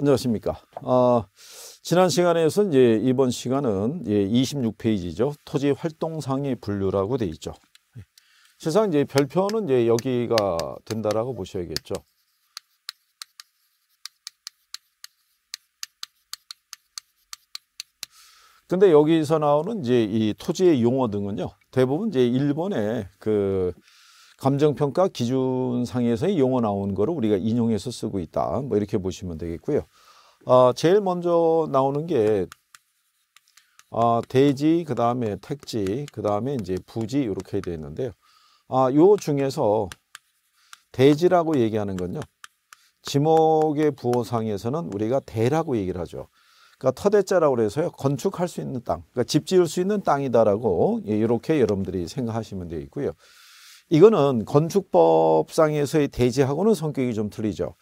안녕하십니까. 아, 지난 시간에서 이제 이번 시간은 예, 26페이지죠. 토지 활동상의 분류라고 되어 있죠. 세상 이제 별표는 이제 여기가 된다라고 보셔야겠죠. 근데 여기서 나오는 이제 이 토지의 용어 등은요. 대부분 이제 일본의 그 감정평가 기준상에서의 용어 나온 거를 우리가 인용해서 쓰고 있다. 뭐 이렇게 보시면 되겠고요. 아, 제일 먼저 나오는 게 아, 대지, 그 다음에 택지, 그 다음에 이제 부지 이렇게 되어 있는데요. 아, 요 중에서 대지라고 얘기하는 건요. 지목의 부호상에서는 우리가 대라고 얘기를 하죠. 그러니까 터대자라고 해서요. 건축할 수 있는 땅, 그러니까 집 지을 수 있는 땅이다라고 예, 이렇게 여러분들이 생각하시면 되겠고요. 이거는 건축법상에서의 대지하고는 성격이 좀 틀리죠.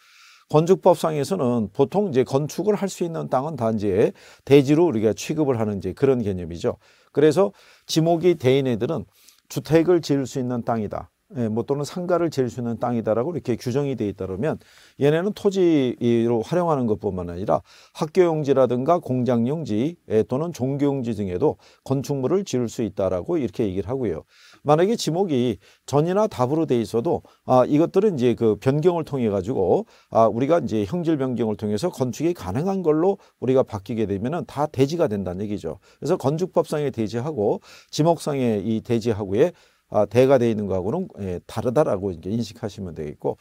건축법상에서는 보통 이제 건축을 할 수 있는 땅은 단지 대지로 우리가 취급을 하는 이제 그런 개념이죠. 그래서 지목이 대인 애들은 주택을 지을 수 있는 땅이다. 예, 뭐 또는 상가를 지을 수 있는 땅이다라고 이렇게 규정이 돼 있다면 얘네는 토지로 활용하는 것뿐만 아니라 학교용지라든가 공장용지 예, 또는 종교용지 등에도 건축물을 지을 수 있다라고 이렇게 얘기를 하고요. 만약에 지목이 전이나 답으로 돼 있어도 아, 이것들은 이제 그 변경을 통해 가지고 아, 우리가 이제 형질 변경을 통해서 건축이 가능한 걸로 우리가 바뀌게 되면은 다 대지가 된다는 얘기죠. 그래서 건축법상의 대지하고 지목상의 이 대지하고의 아, 대가 돼 있는 거하고는 예, 다르다라고 이제 인식하시면 되겠고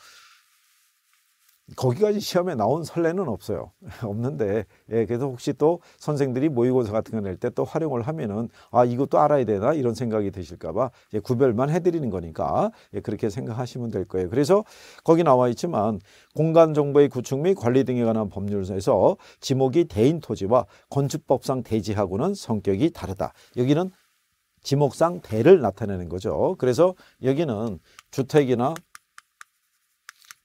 거기까지 시험에 나온 설레는 없어요. 없는데, 예, 그래서 혹시 또 선생들이 모의고사 같은 거 낼 때 또 활용을 하면은, 아, 이것도 알아야 되나? 이런 생각이 드실까봐, 예, 구별만 해드리는 거니까, 예, 그렇게 생각하시면 될 거예요. 그래서 거기 나와 있지만, 공간정보의 구축 및 관리 등에 관한 법률에서 지목이 대인 토지와 건축법상 대지하고는 성격이 다르다. 여기는 지목상 대를 나타내는 거죠. 그래서 여기는 주택이나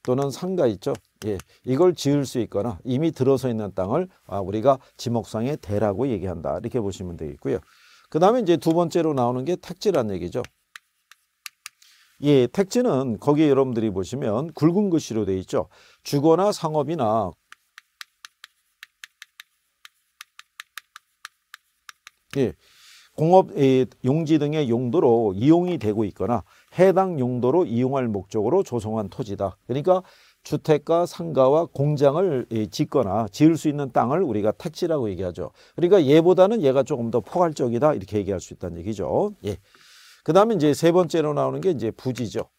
또는 상가 있죠. 예, 이걸 지을 수 있거나 이미 들어서 있는 땅을 아, 우리가 지목상의 대라고 얘기한다. 이렇게 보시면 되겠고요. 그 다음에 이제 두 번째로 나오는 게 택지란 얘기죠. 예, 택지는 거기에 여러분들이 보시면 굵은 글씨로 되어 있죠. 주거나 상업이나 예, 공업 용지 등의 용도로 이용이 되고 있거나 해당 용도로 이용할 목적으로 조성한 토지다. 그러니까 주택과 상가와 공장을 짓거나 지을 수 있는 땅을 우리가 택지라고 얘기하죠. 그러니까 얘보다는 얘가 조금 더 포괄적이다 이렇게 얘기할 수 있다는 얘기죠. 예. 그다음에 이제 세 번째로 나오는 게 이제 부지죠.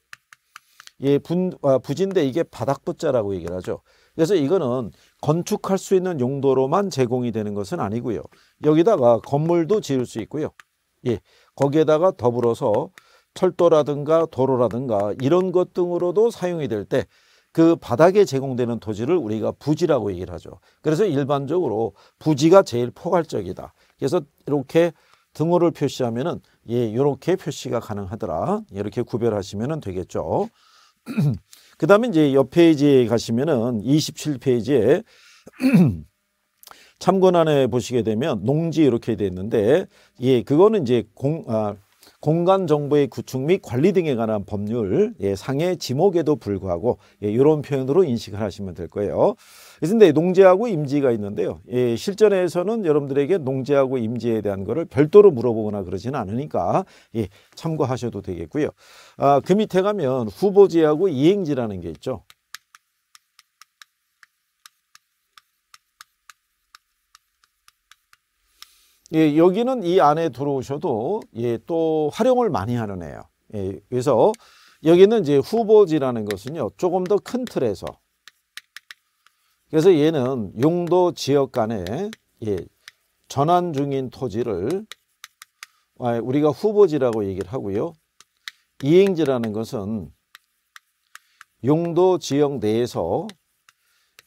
예, 분, 아, 부지인데 이게 바닥부자라고 얘기를 하죠. 그래서 이거는 건축할 수 있는 용도로만 제공이 되는 것은 아니고요. 여기다가 건물도 지을 수 있고요. 예, 거기에다가 더불어서 철도라든가 도로라든가 이런 것 등으로도 사용이 될때 그 바닥에 제공되는 토지를 우리가 부지라고 얘기를 하죠. 그래서 일반적으로 부지가 제일 포괄적이다. 그래서 이렇게 등호를 표시하면은 예, 이렇게 표시가 가능하더라. 이렇게 구별하시면 되겠죠. 그 다음에 이제 옆 페이지에 가시면은 27페이지에 참고란에 보시게 되면 농지 이렇게 돼 있는데 예, 그거는 이제 공, 아, 공간 정보의 구축 및 관리 등에 관한 법률 예, 상해 지목에도 불구하고 예, 이런 표현으로 인식을 하시면 될 거예요. 그런데 농지하고 임지가 있는데요. 예, 실전에서는 여러분들에게 농지하고 임지에 대한 것을 별도로 물어보거나 그러지는 않으니까 예, 참고하셔도 되겠고요. 아, 그 밑에 가면 후보지하고 이행지라는 게 있죠. 예, 여기는 이 안에 들어오셔도 예, 또 활용을 많이 하는 애예요. 예, 그래서 여기는 이제 후보지라는 것은요. 조금 더 큰 틀에서 그래서 얘는 용도 지역 간에 예, 전환 중인 토지를 아, 우리가 후보지라고 얘기를 하고요. 이행지라는 것은 용도 지역 내에서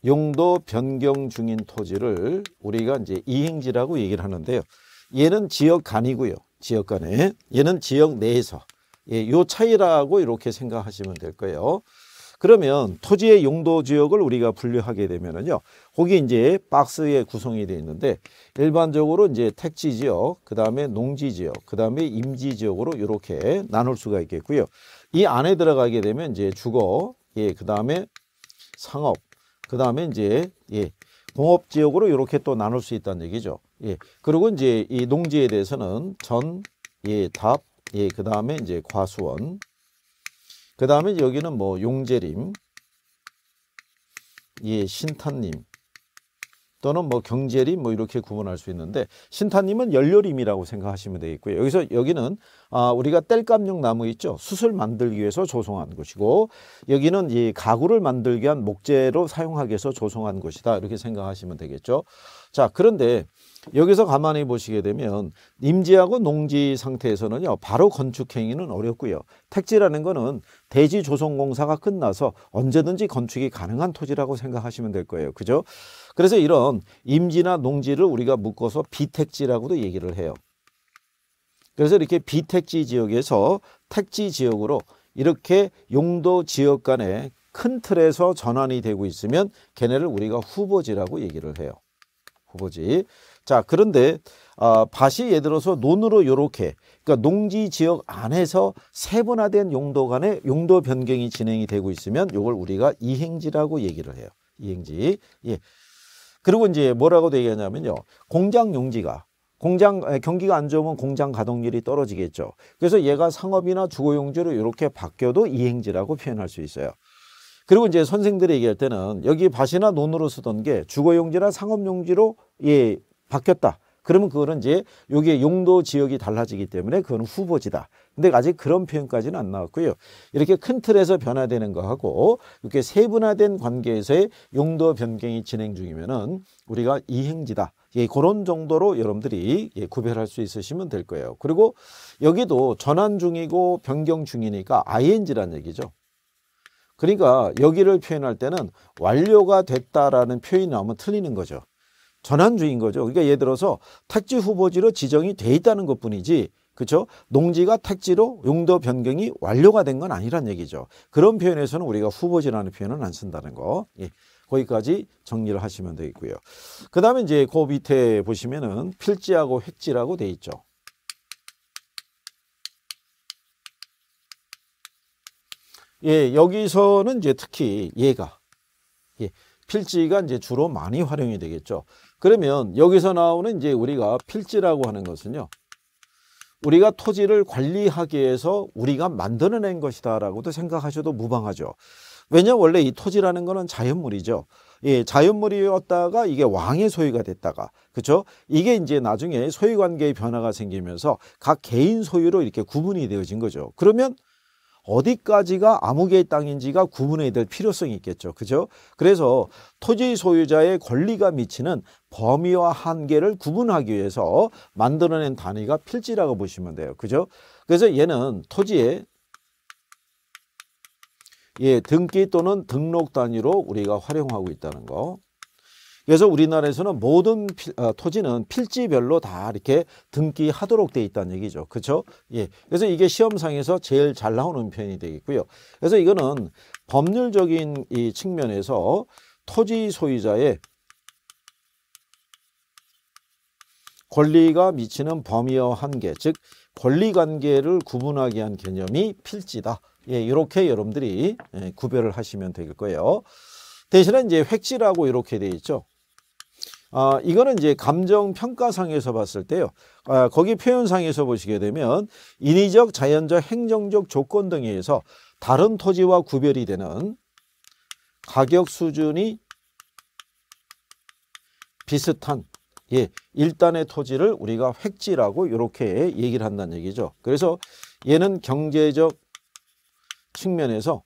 용도 변경 중인 토지를 우리가 이제 이행지라고 얘기를 하는데요. 얘는 지역 간이고요. 지역 간에. 얘는 지역 내에서. 예, 요 차이라고 이렇게 생각하시면 될 거예요. 그러면 토지의 용도 지역을 우리가 분류하게 되면은요. 거기 이제 박스에 구성이 되어 있는데 일반적으로 이제 택지 지역, 그다음에 농지 지역, 그다음에 임지 지역으로 이렇게 나눌 수가 있겠고요. 이 안에 들어가게 되면 이제 주거, 예, 그다음에 상업, 그 다음에 이제 예, 공업 지역으로 이렇게 또 나눌 수 있다는 얘기죠. 예. 그리고 이제 이 농지에 대해서는 전, 예, 답, 예, 그 다음에 이제 과수원. 그 다음에 여기는 뭐 용재림, 예, 신탄님, 또는 뭐 경제림 뭐 이렇게 구분할 수 있는데 신타님은 열렬임이라고 생각하시면 되겠고요. 여기서 여기는 아 우리가 땔감용 나무 있죠. 숯을 만들기 위해서 조성한 것이고 여기는 이 가구를 만들기 위한 목재로 사용하기 위해서 조성한 것이다 이렇게 생각하시면 되겠죠. 자 그런데 여기서 가만히 보시게 되면 임지하고 농지 상태에서는요. 바로 건축 행위는 어렵고요. 택지라는 거는 대지 조성 공사가 끝나서 언제든지 건축이 가능한 토지라고 생각하시면 될 거예요. 그죠? 그래서 이런 임지나 농지를 우리가 묶어서 비택지라고도 얘기를 해요. 그래서 이렇게 비택지 지역에서 택지 지역으로 이렇게 용도 지역 간에큰 틀에서 전환이 되고 있으면 걔네를 우리가 후보지라고 얘기를 해요. 후보지. 자 그런데 어, 밭이 예를 들어서 논으로 요렇게 그러니까 농지 지역 안에서 세분화된 용도 간의 용도 변경이 진행이 되고 있으면 이걸 우리가 이행지라고 얘기를 해요. 이행지. 예. 그리고 이제 뭐라고 얘기하냐면요. 공장 용지가 공장 경기가 안 좋으면 공장 가동률이 떨어지겠죠. 그래서 얘가 상업이나 주거용지로 이렇게 바뀌어도 이행지라고 표현할 수 있어요. 그리고 이제 선생들이 얘기할 때는 여기 밭이나 논으로 쓰던 게 주거용지나 상업용지로 예 바뀌었다. 그러면 그거는 이제 여기에 용도 지역이 달라지기 때문에 그건 후보지다. 근데 아직 그런 표현까지는 안 나왔고요. 이렇게 큰 틀에서 변화되는 거하고 이렇게 세분화된 관계에서의 용도 변경이 진행 중이면은 우리가 이행지다. 예, 그런 정도로 여러분들이 예, 구별할 수 있으시면 될 거예요. 그리고 여기도 전환 중이고 변경 중이니까 i n g 란 얘기죠. 그러니까 여기를 표현할 때는 완료가 됐다라는 표현이 나오면 틀리는 거죠. 전환주인 거죠. 그러니까 예를 들어서 택지 후보지로 지정이 돼 있다는 것뿐이지 그렇죠? 농지가 택지로 용도 변경이 완료가 된 건 아니란 얘기죠. 그런 표현에서는 우리가 후보지라는 표현은 안 쓴다는 거. 예. 거기까지 정리를 하시면 되겠고요. 그 다음에 이제 그 밑에 보시면은 필지하고 획지라고 돼 있죠. 예, 여기서는 이제 특히 얘가 예, 필지가 이제 주로 많이 활용이 되겠죠. 그러면 여기서 나오는 이제 우리가 필지라고 하는 것은요. 우리가 토지를 관리하기 위해서 우리가 만들어낸 것이다 라고도 생각하셔도 무방하죠. 왜냐 원래 이 토지라는 것은 자연물이죠. 예, 자연물이었다가 이게 왕의 소유가 됐다가 그렇죠? 이게 이제 나중에 소유관계의 변화가 생기면서 각 개인 소유로 이렇게 구분이 되어진 거죠. 그러면 어디까지가 암흑의 땅인지가 구분해야 될 필요성이 있겠죠. 그죠? 그래서 토지 소유자의 권리가 미치는 범위와 한계를 구분하기 위해서 만들어낸 단위가 필지라고 보시면 돼요. 그죠? 그래서 얘는 토지의 예, 등기 또는 등록 단위로 우리가 활용하고 있다는 거. 그래서 우리나라에서는 모든 필, 아, 토지는 필지별로 다 이렇게 등기하도록 돼 있다는 얘기죠. 그렇죠? 예. 그래서 이게 시험상에서 제일 잘 나오는 편이 되겠고요. 그래서 이거는 법률적인 이 측면에서 토지 소유자의 권리가 미치는 범위와 한계, 즉 권리관계를 구분하기 위한 개념이 필지다. 예, 이렇게 여러분들이 예, 구별을 하시면 될 거예요. 대신에 이제 획지라고 이렇게 돼 있죠. 아, 이거는 이제 감정 평가상에서 봤을 때요. 아, 거기 표현상에서 보시게 되면 인위적, 자연적, 행정적 조건 등에 의해서 다른 토지와 구별이 되는 가격 수준이 비슷한 예, 일단의 토지를 우리가 획지라고 이렇게 얘기를 한다는 얘기죠. 그래서 얘는 경제적 측면에서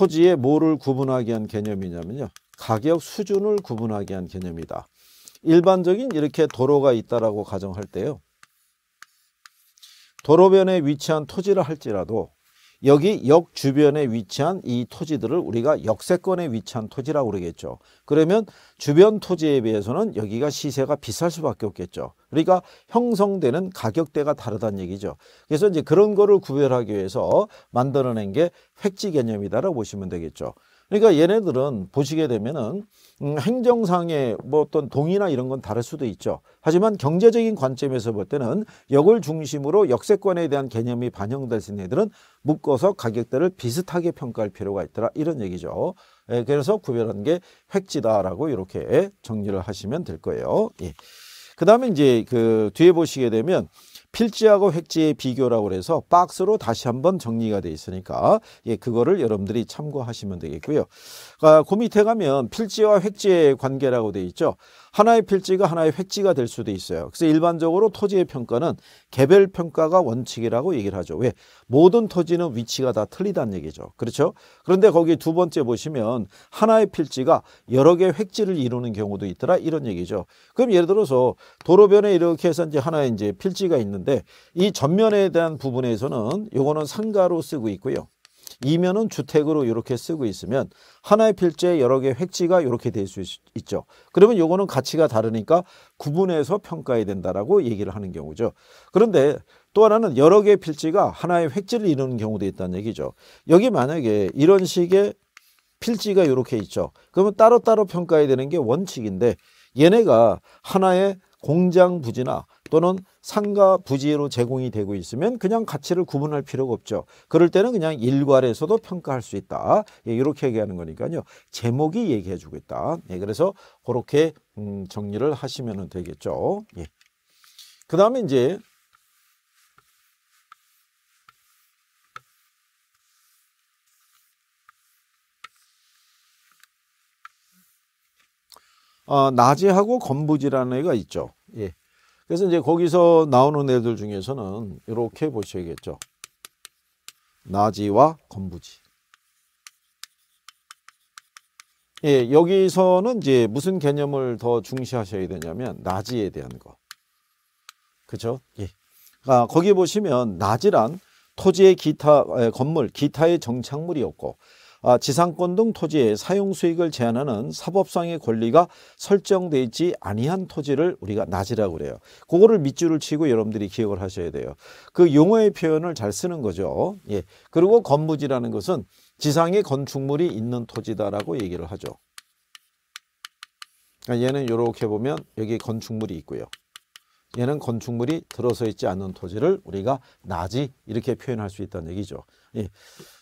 토지에 뭐를 구분하기 위한 개념이냐면요. 가격 수준을 구분하기 위한 개념이다. 일반적인 이렇게 도로가 있다라고 가정할 때요. 도로변에 위치한 토지를 할지라도 여기 역 주변에 위치한 이 토지들을 우리가 역세권에 위치한 토지라고 그러겠죠. 그러면 주변 토지에 비해서는 여기가 시세가 비쌀 수밖에 없겠죠. 그러니까 형성되는 가격대가 다르다는 얘기죠. 그래서 이제 그런 거를 구별하기 위해서 만들어낸 게 획지 개념이다라고 보시면 되겠죠. 그러니까 얘네들은 보시게 되면은 음, 행정상의 뭐 어떤 동의나 이런 건 다를 수도 있죠. 하지만 경제적인 관점에서 볼 때는 역을 중심으로 역세권에 대한 개념이 반영될수있는 애들은 묶어서 가격대를 비슷하게 평가할 필요가 있더라 이런 얘기죠. 예, 그래서 구별한 게 획지다라고 이렇게 정리를 하시면 될 거예요. 예. 그 다음에 이제 그 뒤에 보시게 되면 필지하고 획지의 비교라고 해서 박스로 다시 한번 정리가 돼 있으니까 예, 그거를 여러분들이 참고하시면 되겠고요. 아, 그 밑에 가면 필지와 획지의 관계라고 돼 있죠. 하나의 필지가 하나의 획지가 될 수도 있어요. 그래서 일반적으로 토지의 평가는 개별 평가가 원칙이라고 얘기를 하죠. 왜? 모든 토지는 위치가 다 틀리다는 얘기죠. 그렇죠? 그런데 거기 두 번째 보시면 하나의 필지가 여러 개의 획지를 이루는 경우도 있더라 이런 얘기죠. 그럼 예를 들어서 도로변에 이렇게 해서 이제 하나의 이제 필지가 있는데 이 전면에 대한 부분에서는 요거는 상가로 쓰고 있고요. 이면은 주택으로 이렇게 쓰고 있으면 하나의 필지에 여러 개의 획지가 이렇게 될 수 있죠. 그러면 요거는 가치가 다르니까 구분해서 평가해야 된다라고 얘기를 하는 경우죠. 그런데 또 하나는 여러 개의 필지가 하나의 획지를 이루는 경우도 있다는 얘기죠. 여기 만약에 이런 식의 필지가 이렇게 있죠. 그러면 따로따로 평가해야 되는 게 원칙인데 얘네가 하나의 공장 부지나 또는 상가 부지로 제공이 되고 있으면 그냥 가치를 구분할 필요가 없죠. 그럴 때는 그냥 일괄에서도 평가할 수 있다. 예, 이렇게 얘기하는 거니까요. 제목이 얘기해 주고 있다. 예, 그래서 그렇게 음, 정리를 하시면 되겠죠. 예. 그 다음에 이제 어, 아, 낮이하고 건부지라는 애가 있죠. 예. 그래서 이제 거기서 나오는 애들 중에서는 이렇게 보셔야겠죠. 나지와 건부지. 예, 여기서는 이제 무슨 개념을 더 중시하셔야 되냐면 나지에 대한 거. 그죠? 예. 아, 거기 보시면 나지란 토지의 기타 건물, 기타의 정착물이었고 아, 지상권 등 토지의 사용 수익을 제한하는 사법상의 권리가 설정돼 있지 아니한 토지를 우리가 낮이라고 그래요. 그거를 밑줄을 치고 여러분들이 기억을 하셔야 돼요. 그 용어의 표현을 잘 쓰는 거죠. 예. 그리고 건무지라는 것은 지상에 건축물이 있는 토지다라고 얘기를 하죠. 그러니까 얘는 이렇게 보면 여기 건축물이 있고요. 얘는 건축물이 들어서 있지 않는 토지를 우리가 나지 이렇게 표현할 수 있다는 얘기죠. 예.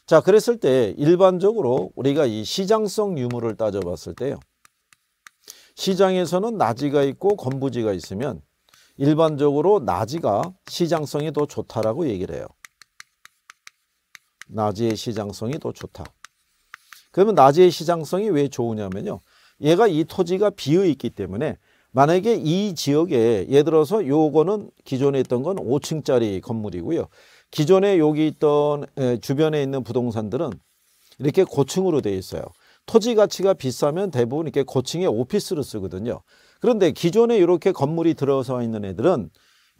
자, 그랬을 때 일반적으로 우리가 이 시장성 유무를 따져봤을 때요. 시장에서는 나지가 있고 건부지가 있으면 일반적으로 나지가 시장성이 더 좋다라고 얘기를 해요. 나지의 시장성이 더 좋다. 그러면 나지의 시장성이 왜 좋으냐면요. 얘가 이 토지가 비어 있기 때문에 만약에 이 지역에 예를 들어서 요거는 기존에 있던 건 5층짜리 건물이고요. 기존에 여기 있던 주변에 있는 부동산들은 이렇게 고층으로 되어 있어요. 토지 가치가 비싸면 대부분 이렇게 고층에 오피스를 쓰거든요. 그런데 기존에 이렇게 건물이 들어서 있는 애들은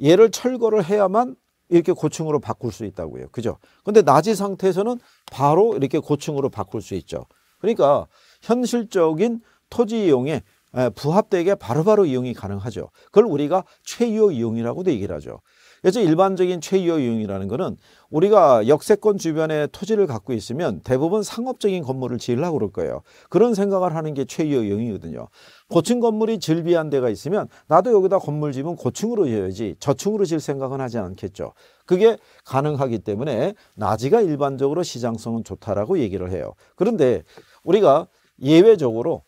얘를 철거를 해야만 이렇게 고층으로 바꿀 수 있다고요. 그죠? 근데 낮이 상태에서는 바로 이렇게 고층으로 바꿀 수 있죠. 그러니까 현실적인 토지 이용에 예, 부합되게 바로바로 이용이 가능하죠. 그걸 우리가 최유효 이용이라고도 얘기를 하죠. 그래서 일반적인 최유효 이용이라는 것은 우리가 역세권 주변에 토지를 갖고 있으면 대부분 상업적인 건물을 지으려고 그럴 거예요. 그런 생각을 하는 게 최유효 이용이거든요. 고층 건물이 즐비한 데가 있으면 나도 여기다 건물 지으면 고층으로 지어야지 저층으로 지을 생각은 하지 않겠죠. 그게 가능하기 때문에 나지가 일반적으로 시장성은 좋다라고 얘기를 해요. 그런데 우리가 예외적으로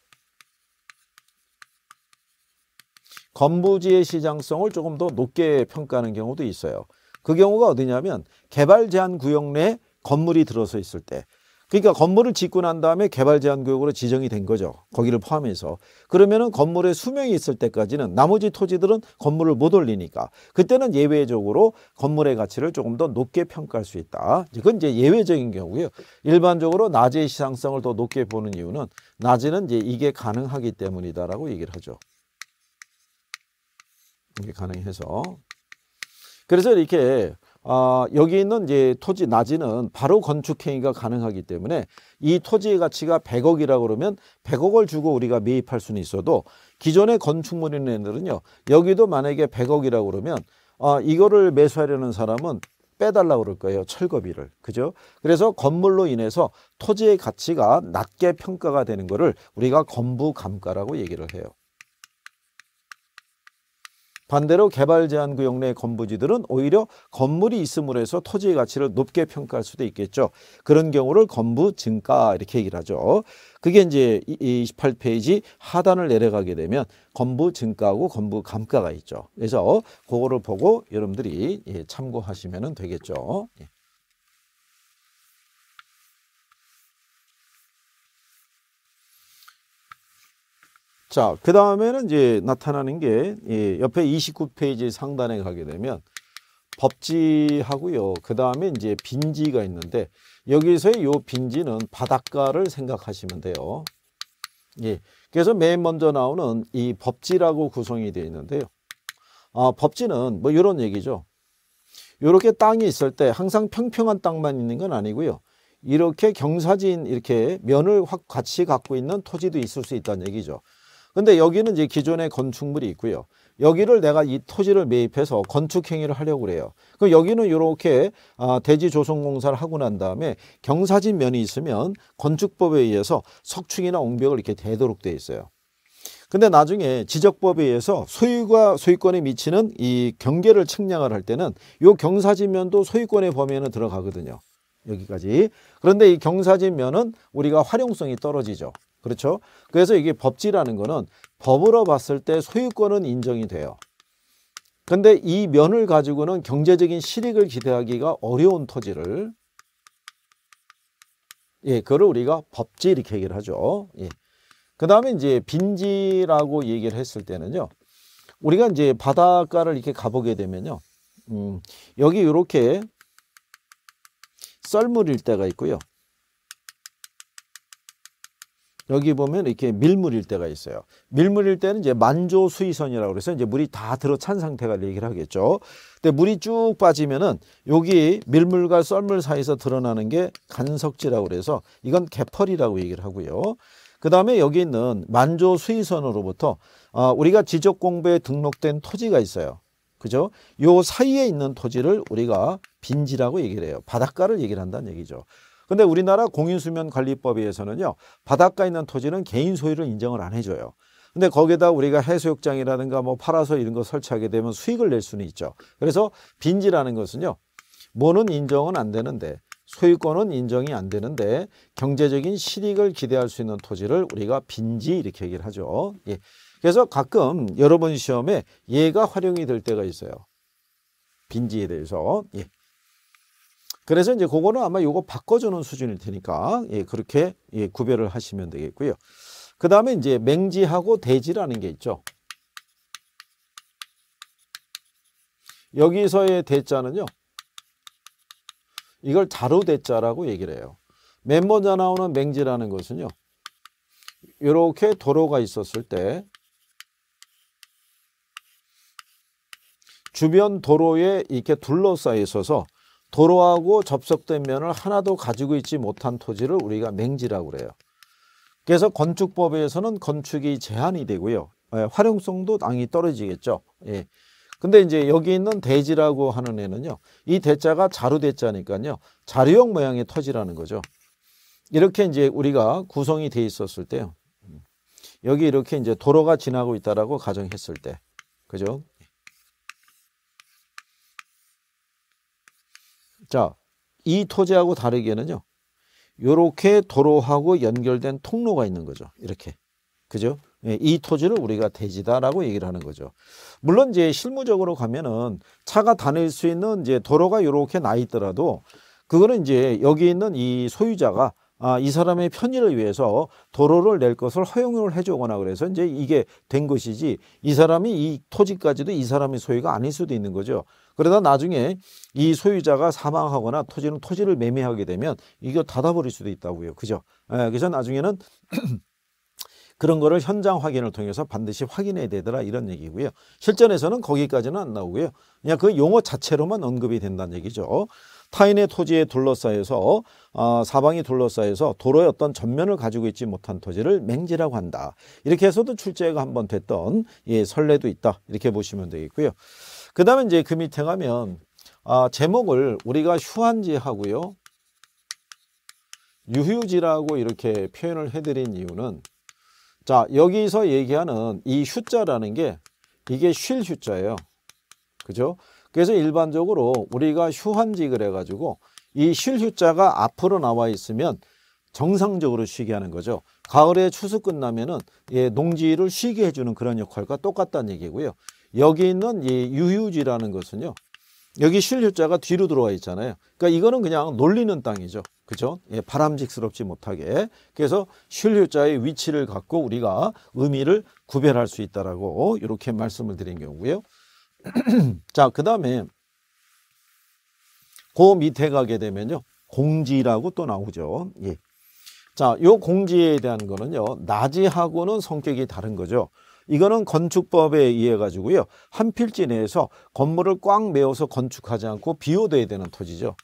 건부지의 시장성을 조금 더 높게 평가하는 경우도 있어요. 그 경우가 어디냐면 개발 제한 구역 내 건물이 들어서 있을 때 그러니까 건물을 짓고 난 다음에 개발 제한 구역으로 지정이 된 거죠. 거기를 포함해서. 그러면은 건물의 수명이 있을 때까지는 나머지 토지들은 건물을 못 올리니까 그때는 예외적으로 건물의 가치를 조금 더 높게 평가할 수 있다. 이건 이제 예외적인 경우고요. 일반적으로 낮의 시장성을더 높게 보는 이유는 낮에는 이제 이게 가능하기 때문이다라고 얘기를 하죠. 이게 가능해서 그래서 이렇게 어, 여기 있는 이제 토지 나지는 바로 건축행위가 가능하기 때문에 이 토지의 가치가 100억이라고 그러면 100억을 주고 우리가 매입할 수는 있어도 기존의 건축물인 애들은요 여기도 만약에 100억이라고 그러면 어, 이거를 매수하려는 사람은 빼달라 그럴 거예요 철거비를 그죠 그래서 건물로 인해서 토지의 가치가 낮게 평가가 되는 거를 우리가 건부감가라고 얘기를 해요 반대로 개발 제한 구역 내 건부지들은 오히려 건물이 있음으로 해서 토지의 가치를 높게 평가할 수도 있겠죠. 그런 경우를 건부 증가 이렇게 얘기를 하죠. 그게 이제 28페이지 하단을 내려가게 되면 건부 증가하고 건부 감가가 있죠. 그래서 그거를 보고 여러분들이 예, 참고하시면 되겠죠. 예. 자, 그 다음에는 이제 나타나는 게 예, 옆에 29페이지 상단에 가게 되면 법지하고요. 그 다음에 이제 빈지가 있는데 여기서의 요 빈지는 바닷가를 생각하시면 돼요. 예. 그래서 맨 먼저 나오는 이 법지라고 구성이 되어 있는데요. 아, 법지는 뭐 이런 얘기죠. 이렇게 땅이 있을 때 항상 평평한 땅만 있는 건 아니고요. 이렇게 경사진 이렇게 면을 확 같이 갖고 있는 토지도 있을 수 있다는 얘기죠. 근데 여기는 이제 기존의 건축물이 있고요. 여기를 내가 이 토지를 매입해서 건축 행위를 하려고 그래요. 그럼 여기는 이렇게 아, 대지 조성 공사를 하고 난 다음에 경사진 면이 있으면 건축법에 의해서 석축이나 옹벽을 이렇게 대도록 돼 있어요. 근데 나중에 지적법에 의해서 소유가 소유권에 미치는 이 경계를 측량을 할 때는 이 경사지면도 소유권의 범위에는 들어가거든요. 여기까지. 그런데 이 경사지면은 우리가 활용성이 떨어지죠. 그렇죠? 그래서 이게 법지라는 거는 법으로 봤을 때 소유권은 인정이 돼요. 근데 이 면을 가지고는 경제적인 실익을 기대하기가 어려운 토지를 예, 그걸 우리가 법지 이렇게 얘기를 하죠. 예. 그 다음에 이제 빈지라고 얘기를 했을 때는요. 우리가 이제 바닷가를 이렇게 가보게 되면요. 음, 여기 이렇게 썰물일 때가 있고요. 여기 보면 이렇게 밀물일 때가 있어요. 밀물일 때는 이제 만조 수위선이라고 그래서 이제 물이 다 들어찬 상태가 얘기를 하겠죠. 근데 물이 쭉 빠지면은 여기 밀물과 썰물 사이에서 드러나는 게 간석지라고 해서 이건 개펄이라고 얘기를 하고요. 그 다음에 여기 있는 만조 수위선으로부터 어, 우리가 지적공부에 등록된 토지가 있어요. 그죠? 요 사이에 있는 토지를 우리가 빈지라고 얘기를 해요. 바닷가를 얘기를 한다는 얘기죠. 근데 우리나라 공인수면관리법에 서는요 바닷가에 있는 토지는 개인 소유를 인정을 안 해줘요. 근데 거기에다 우리가 해수욕장이라든가 뭐 팔아서 이런 거 설치하게 되면 수익을 낼 수는 있죠. 그래서 빈지라는 것은요. 뭐는 인정은 안 되는데 소유권은 인정이 안 되는데 경제적인 실익을 기대할 수 있는 토지를 우리가 빈지 이렇게 얘기를 하죠. 예. 그래서 가끔 여러분 시험에 얘가 활용이 될 때가 있어요. 빈지에 대해서. 예. 그래서 이제 그거는 아마 요거 바꿔주는 수준일 테니까 예, 그렇게 예, 구별을 하시면 되겠고요. 그 다음에 이제 맹지하고 대지라는 게 있죠. 여기서의 대자는요. 이걸 자루 대자라고 얘기를 해요. 맨 먼저 나오는 맹지라는 것은요. 이렇게 도로가 있었을 때 주변 도로에 이렇게 둘러싸여 있어서 도로하고 접속된 면을 하나도 가지고 있지 못한 토지를 우리가 맹지라고 그래요. 그래서 건축법에서는 건축이 제한이 되고요. 예, 활용성도 당연히 떨어지겠죠. 예. 근데 이제 여기 있는 대지라고 하는 애는요. 이 대자가 자루 대자니까요. 자루형 모양의 토지라는 거죠. 이렇게 이제 우리가 구성이 돼 있었을 때요. 여기 이렇게 이제 도로가 지나고 있다라고 가정했을 때. 그죠? 자, 이 토지하고 다르게는요. 요렇게 도로하고 연결된 통로가 있는 거죠. 이렇게. 그죠? 예, 이 토지를 우리가 대지다라고 얘기를 하는 거죠. 물론 이제 실무적으로 가면은 차가 다닐 수 있는 이제 도로가 요렇게나 있더라도 그거는 이제 여기 있는 이 소유자가 아, 이 사람의 편의를 위해서 도로를 낼 것을 허용을 해주거나 그래서 이제 이게 된 것이지 이 사람이 이 토지까지도 이 사람의 소유가 아닐 수도 있는 거죠. 그러다 나중에 이 소유자가 사망하거나 토지는 토지를 매매하게 되면 이거 닫아버릴 수도 있다고요. 그죠? 예, 그래서 나중에는 그런 거를 현장 확인을 통해서 반드시 확인해야 되더라 이런 얘기고요. 실전에서는 거기까지는 안 나오고요. 그냥 그 용어 자체로만 언급이 된다는 얘기죠. 타인의 토지에 둘러싸여서 어, 사방이 둘러싸여서 도로의 어떤 전면을 가지고 있지 못한 토지를 맹지라고 한다. 이렇게 해서도 출제가 한번 됐던 예, 설례도 있다. 이렇게 보시면 되겠고요. 그 다음에 이제 그 밑에 가면 아, 제목을 우리가 휴한지하고요. 유휴지라고 이렇게 표현을 해드린 이유는 자 여기서 얘기하는 이 휴자라는 게 이게 쉴 휴자예요. 그죠? 그래서 일반적으로 우리가 휴한지 그래가지고 이실 휴자가 앞으로 나와 있으면 정상적으로 쉬게 하는 거죠. 가을에 추수 끝나면은 예, 농지를 쉬게 해주는 그런 역할과 똑같다는 얘기고요. 여기 있는 이 유휴지라는 것은요. 여기 실휴자가 뒤로 들어와 있잖아요. 그러니까 이거는 그냥 놀리는 땅이죠. 그죠? 예, 바람직스럽지 못하게. 그래서 실휴자의 위치를 갖고 우리가 의미를 구별할 수 있다라고 이렇게 말씀을 드린 경우고요. 자, 그 다음에 그 밑에 가게 되면요. 공지라고 또 나오죠. 예. 자, 요 공지에 대한 거는요. 낮이하고는 성격이 다른 거죠. 이거는 건축법에 의해 가지고요. 한 필지 내에서 건물을 꽉 메워서 건축하지 않고 비워둬야 되는 토지죠.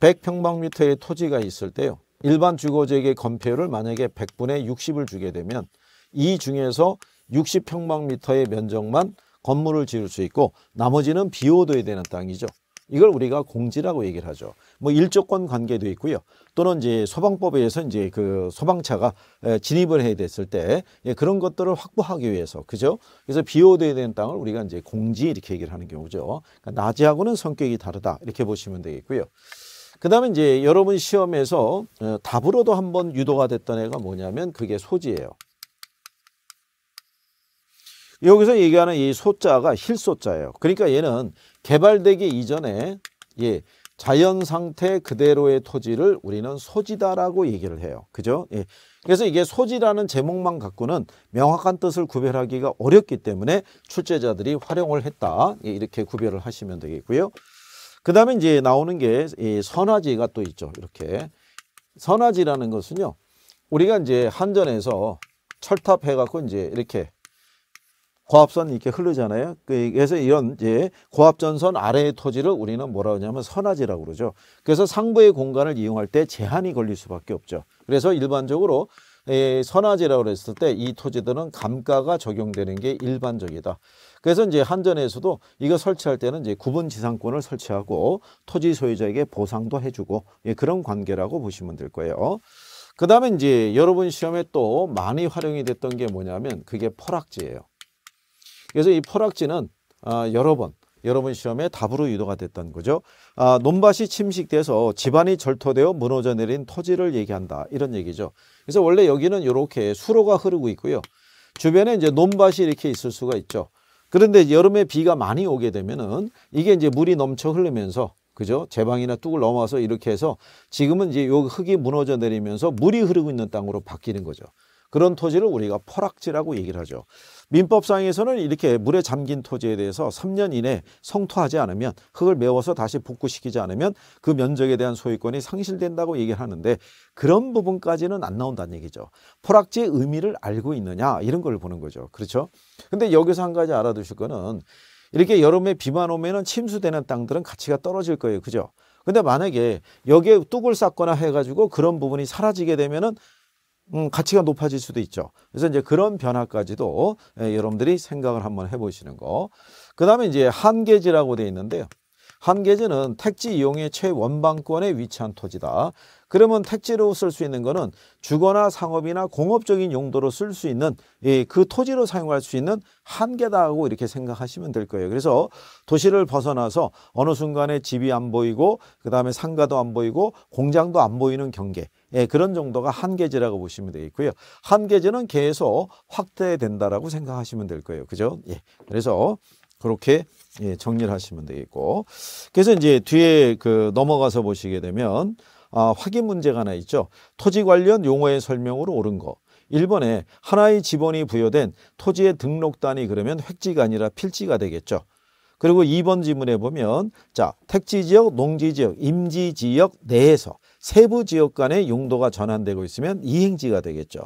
100평방미터의 토지가 있을 때요. 일반 주거지에게 건폐율을 만약에 100분의 60을 주게 되면 이 중에서 60평방미터의 면적만 건물을 지을 수 있고 나머지는 비워둬야 되는 땅이죠. 이걸 우리가 공지라고 얘기를 하죠. 뭐 일조권 관계도 있고요. 또는 이제 소방법에 의해서 이제 그 소방차가 진입을 해야 됐을 때 예, 그런 것들을 확보하기 위해서 그죠? 그래서 비워둬야 되는 땅을 우리가 이제 공지 이렇게 얘기를 하는 경우죠. 그러니까 낮이하고는 성격이 다르다 이렇게 보시면 되겠고요. 그다음에 이제 여러분 시험에서 어, 답으로도 한번 유도가 됐던 애가 뭐냐면 그게 소지예요. 여기서 얘기하는 이 소자가 힐소자예요. 그러니까 얘는 개발되기 이전에 예, 자연 상태 그대로의 토지를 우리는 소지다라고 얘기를 해요. 그죠? 예. 그래서 이게 소지라는 제목만 갖고는 명확한 뜻을 구별하기가 어렵기 때문에 출제자들이 활용을 했다. 예, 이렇게 구별을 하시면 되겠고요. 그 다음에 이제 나오는 게 이 선화지가 또 있죠. 이렇게. 선화지라는 것은요. 우리가 이제 한전에서 철탑해갖고 이제 이렇게 고압선 이렇게 흐르잖아요. 그, 그래서 이런 이제 고압전선 아래의 토지를 우리는 뭐라 하냐면 선화지라고 그러죠. 그래서 상부의 공간을 이용할 때 제한이 걸릴 수밖에 없죠. 그래서 일반적으로 예, 선화지라고 했을 때 이 토지들은 감가가 적용되는 게 일반적이다. 그래서 이제 한전에서도 이거 설치할 때는 이제 구분 지상권을 설치하고 토지 소유자에게 보상도 해주고 예, 그런 관계라고 보시면 될 거예요. 그 다음에 이제 여러분 시험에 또 많이 활용이 됐던 게 뭐냐면 그게 포락지예요. 그래서 이 포락지는 아, 여러 번 여러 번 시험에 답으로 유도가 됐던 거죠. 아, 논밭이 침식돼서 집안이 절토되어 무너져 내린 토지를 얘기한다. 이런 얘기죠. 그래서 원래 여기는 이렇게 수로가 흐르고 있고요. 주변에 이제 논밭이 이렇게 있을 수가 있죠. 그런데 여름에 비가 많이 오게 되면은 이게 이제 물이 넘쳐 흐르면서 그죠? 제방이나 뚝을 넘어서 이렇게 해서 지금은 이제 요 흙이 무너져 내리면서 물이 흐르고 있는 땅으로 바뀌는 거죠. 그런 토지를 우리가 포락지라고 얘기를 하죠. 민법상에서는 이렇게 물에 잠긴 토지에 대해서 3년 이내 성토하지 않으면 흙을 메워서 다시 복구시키지 않으면 그 면적에 대한 소유권이 상실된다고 얘기를 하는데 그런 부분까지는 안 나온다는 얘기죠. 포락지의 의미를 알고 있느냐 이런 걸 보는 거죠. 그렇죠? 근데 여기서 한 가지 알아두실 거는 이렇게 여름에 비만 오면 침수되는 땅들은 가치가 떨어질 거예요. 그죠? 근데 만약에 여기에 뚝을 쌓거나 해가지고 그런 부분이 사라지게 되면은 음, 가치가 높아질 수도 있죠. 그래서 이제 그런 변화까지도 예, 여러분들이 생각을 한번 해보시는 거. 그 다음에 이제 한계지라고 돼 있는데요. 한계지는 택지 이용의 최원방권에 위치한 토지다. 그러면 택지로 쓸 수 있는 거는 주거나 상업이나 공업적인 용도로 쓸 수 있는 그 토지로 사용할 수 있는 한계다 하고 이렇게 생각하시면 될 거예요. 그래서 도시를 벗어나서 어느 순간에 집이 안 보이고 그다음에 상가도 안 보이고 공장도 안 보이는 경계 예, 그런 정도가 한계지라고 보시면 되겠고요. 한계지는 계속 확대된다라고 생각하시면 될 거예요. 그죠? 예. 그래서 그렇게 예, 정리를 하시면 되겠고. 그래서 이제 뒤에 그 넘어가서 보시게 되면 아, 확인 문제가 하나 있죠. 토지 관련 용어의 설명으로 옳은 거. 1번에 하나의 지번이 부여된 토지의 등록단이 그러면 획지가 아니라 필지가 되겠죠. 그리고 2번 지문에 보면 자 택지지역, 농지지역, 임지지역 내에서 세부지역 간의 용도가 전환되고 있으면 이행지가 되겠죠.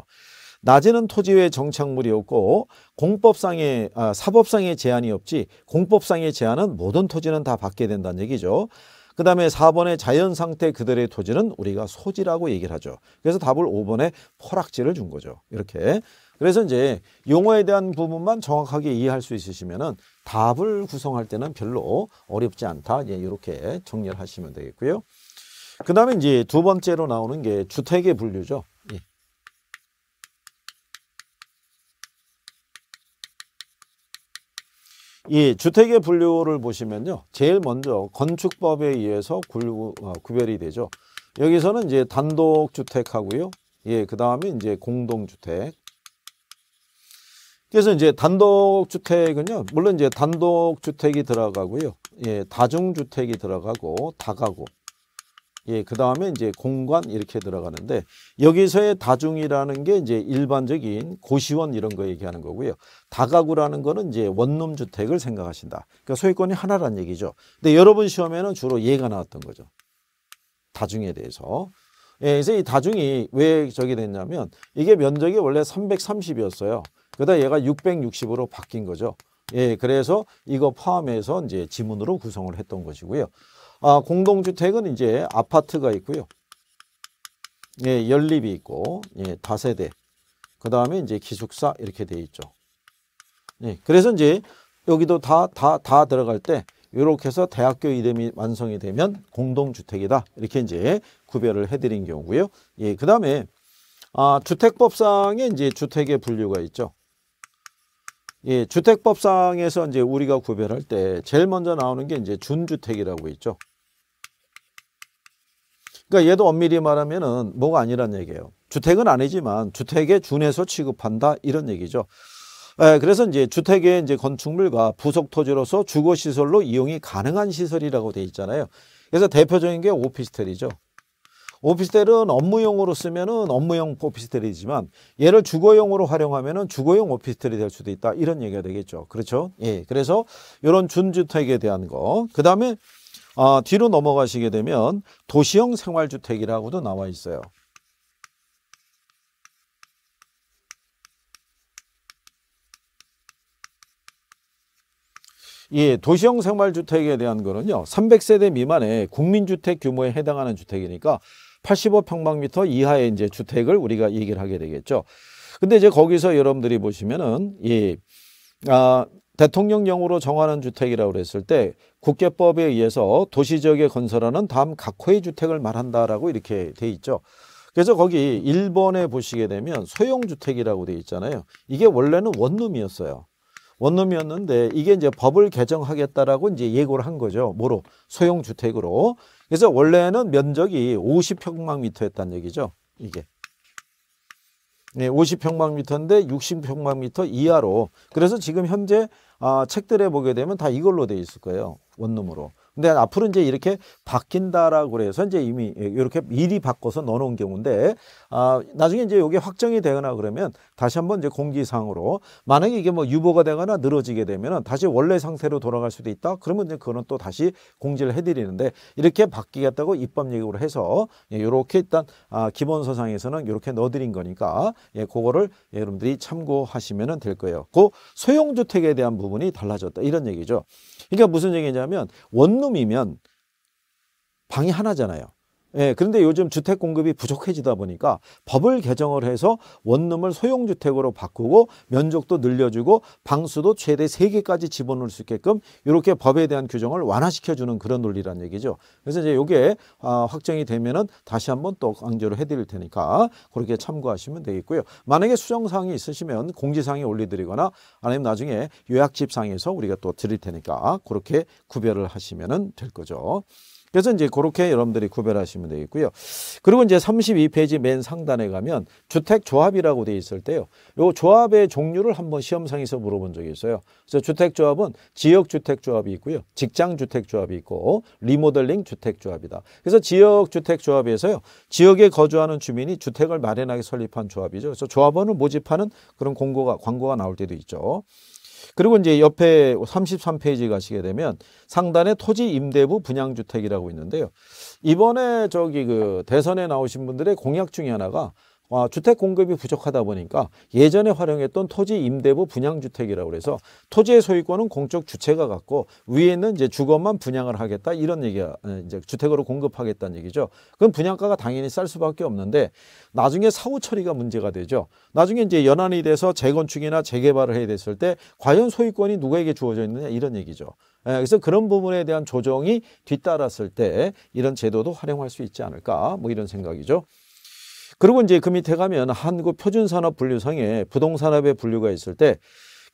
낮에는 토지의 정착물이 없고 공법상의 아, 사법상의 제한이 없지 공법상의 제한은 모든 토지는 다 받게 된다는 얘기죠. 그 다음에 4번의 자연 상태 그들의 토지는 우리가 소지라고 얘기를 하죠. 그래서 답을 5번에 포락지를 준 거죠. 이렇게. 그래서 이제 용어에 대한 부분만 정확하게 이해할 수 있으시면은 답을 구성할 때는 별로 어렵지 않다. 예, 이렇게 정리를 하시면 되겠고요. 그 다음에 이제 두 번째로 나오는 게 주택의 분류죠. 이 주택의 분류를 보시면요. 제일 먼저 건축법에 의해서 굴, 어, 구별이 되죠. 여기서는 이제 단독 주택하고요. 예, 그다음에 이제 공동 주택. 그래서 이제 단독 주택은요. 물론 이제 단독 주택이 들어가고요. 예, 다중 주택이 들어가고 다가구 예, 그 다음에 이제 공관 이렇게 들어가는데 여기서의 다중이라는 게 이제 일반적인 고시원 이런 거 얘기하는 거고요. 다가구라는 거는 이제 원룸 주택을 생각하신다. 그러니까 소유권이 하나란 얘기죠. 근데 여러분 시험에는 주로 예가 나왔던 거죠. 다중에 대해서. 예, 그래서 이 다중이 왜 저게 됐냐면 이게 면적이 원래 330이었어요. 그러다 얘가 660으로 바뀐 거죠. 예, 그래서 이거 포함해서 이제 지문으로 구성을 했던 것이고요. 아, 공동주택은 이제 아파트가 있고요. 예, 연립이 있고, 예, 다세대. 그 다음에 이제 기숙사 이렇게 돼 있죠. 예, 그래서 이제 여기도 다, 다, 다 들어갈 때 이렇게 해서 대학교 이름이 완성이 되면 공동주택이다. 이렇게 이제 구별을 해드린 경우고요. 예, 그 다음에 아, 주택법상에 이제 주택의 분류가 있죠. 예, 주택법상에서 이제 우리가 구별할 때 제일 먼저 나오는 게 이제 준주택이라고 있죠. 그러니까 얘도 엄밀히 말하면은 뭐가 아니란 얘기예요. 주택은 아니지만 주택에 준해서 취급한다 이런 얘기죠. 예, 그래서 이제 주택의 이제 건축물과 부속 토지로서 주거 시설로 이용이 가능한 시설이라고 돼 있잖아요. 그래서 대표적인 게 오피스텔이죠. 오피스텔은 업무용으로 쓰면은 업무용 오피스텔이지만 얘를 주거용으로 활용하면은 주거용 오피스텔이 될 수도 있다. 이런 얘기가 되겠죠. 그렇죠? 예. 그래서 이런 준주택에 대한 거. 그다음에 아, 뒤로 넘어가시게 되면 도시형 생활주택이라고도 나와 있어요. 예, 도시형 생활주택에 대한 거는요. 300세대 미만의 국민주택 규모에 해당하는 주택이니까 85평방미터 이하의 이제 주택을 우리가 얘기를 하게 되겠죠. 근데 이제 거기서 여러분들이 보시면은 예. 아, 대통령령으로 정하는 주택이라고 그랬을 때 국계법에 의해서 도시 지역에 건설하는 다음 각호의 주택을 말한다라고 이렇게 돼 있죠. 그래서 거기 1번에 보시게 되면 소형주택이라고 돼 있잖아요. 이게 원래는 원룸이었어요. 원룸이었는데 이게 이제 법을 개정하겠다라고 이제 예고를 한 거죠. 뭐로? 소형주택으로. 그래서 원래는 면적이 5 0평방미터였는 얘기죠. 이게. 네, 50평방미터인데 60평방미터 이하로. 그래서 지금 현재 아, 책들에 보게 되면 다 이걸로 돼 있을 거예요. 원룸으로. 근데 앞으로 이제 이렇게 바뀐다라고 그래서 이제 이미 이렇게 미리 바꿔서 넣어놓은 경우인데 아, 나중에 이제 이게 확정이 되거나 그러면 다시 한번 이제 공기상으로 만약에 이게 뭐 유보가 되거나 늘어지게 되면 다시 원래 상태로 돌아갈 수도 있다. 그러면 이제 그거는 또 다시 공지를 해드리는데 이렇게 바뀌겠다고 입법 예고로 해서 이렇게 예, 일단 아, 기본 서상에서는 이렇게 넣어드린 거니까 예, 그거를 여러분들이 참고하시면 될 거예요. 그 소형 주택에 대한 부분이 달라졌다 이런 얘기죠. 그러니까 무슨 얘기냐면 원한 놈이면 방이 하나잖아요. 예, 그런데 요즘 주택 공급이 부족해지다 보니까 법을 개정을 해서 원룸을 소형 주택으로 바꾸고 면적도 늘려주고 방수도 최대 세개까지 집어넣을 수 있게끔 이렇게 법에 대한 규정을 완화시켜 주는 그런 논리란 얘기죠. 그래서 이제 요게 아, 확정이 되면은 다시 한번 또 강조를 해 드릴 테니까 그렇게 참고하시면 되겠고요. 만약에 수정 사항이 있으시면 공지 사항에 올려 드리거나 아니면 나중에 요약집 상에서 우리가 또 드릴 테니까 그렇게 구별을 하시면될 거죠. 그래서 이제 그렇게 여러분들이 구별하시면 되겠고요. 그리고 이제 32페이지 맨 상단에 가면 주택 조합이라고 되어 있을 때요. 요 조합의 종류를 한번 시험상에서 물어본 적이 있어요. 그래서 주택 조합은 지역 주택 조합이 있고요. 직장 주택 조합이 있고 리모델링 주택 조합이다. 그래서 지역 주택 조합에서요. 지역에 거주하는 주민이 주택을 마련하게 설립한 조합이죠. 그래서 조합원을 모집하는 그런 공고가 광고가 나올 때도 있죠. 그리고 이제 옆에 33페이지 가시게 되면 상단에 토지 임대부 분양주택이라고 있는데요. 이번에 저기 그 대선에 나오신 분들의 공약 중에 하나가 아, 주택 공급이 부족하다 보니까 예전에 활용했던 토지 임대부 분양주택이라고 해서 토지의 소유권은 공적 주체가 갖고 위에 는 이제 주거만 분양을 하겠다 이런 얘기가 어, 이제 주택으로 공급하겠다는 얘기죠. 그건 분양가가 당연히 쌀 수밖에 없는데 나중에 사후 처리가 문제가 되죠. 나중에 이제 연안이 돼서 재건축이나 재개발을 해야 됐을 때 과연 소유권이 누구에게 주어져 있느냐 이런 얘기죠. 예, 그래서 그런 부분에 대한 조정이 뒤따랐을 때 이런 제도도 활용할 수 있지 않을까 뭐 이런 생각이죠. 그리고 이제 그 밑에 가면 한국 표준산업 분류상에 부동산업의 분류가 있을 때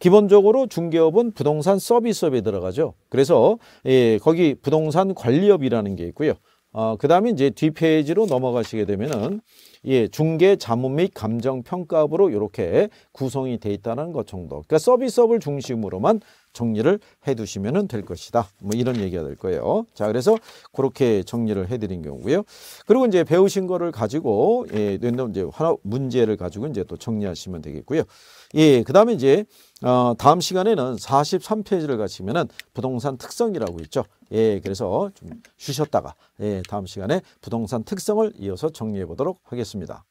기본적으로 중개업은 부동산 서비스업에 들어가죠. 그래서 예, 거기 부동산 관리업이라는 게 있고요. 어, 그 다음에 이제 뒷페이지로 넘어가시게 되면은 예, 중개 자문 및 감정 평가업으로 이렇게 구성이 돼 있다는 것 정도. 그러니까 서비스업을 중심으로만 정리를 해두시면 될 것이다. 뭐 이런 얘기가 될 거예요. 자, 그래서 그렇게 정리를 해드린 경우고요. 그리고 이제 배우신 거를 가지고 예, 이제 하나 문제를 가지고 이제 또 정리하시면 되겠고요. 예, 그 다음에 이제 어, 다음 시간에는 43페이지를 가시면은 부동산 특성이라고 있죠. 예, 그래서 좀 쉬셨다가 예, 다음 시간에 부동산 특성을 이어서 정리해 보도록 하겠습니다.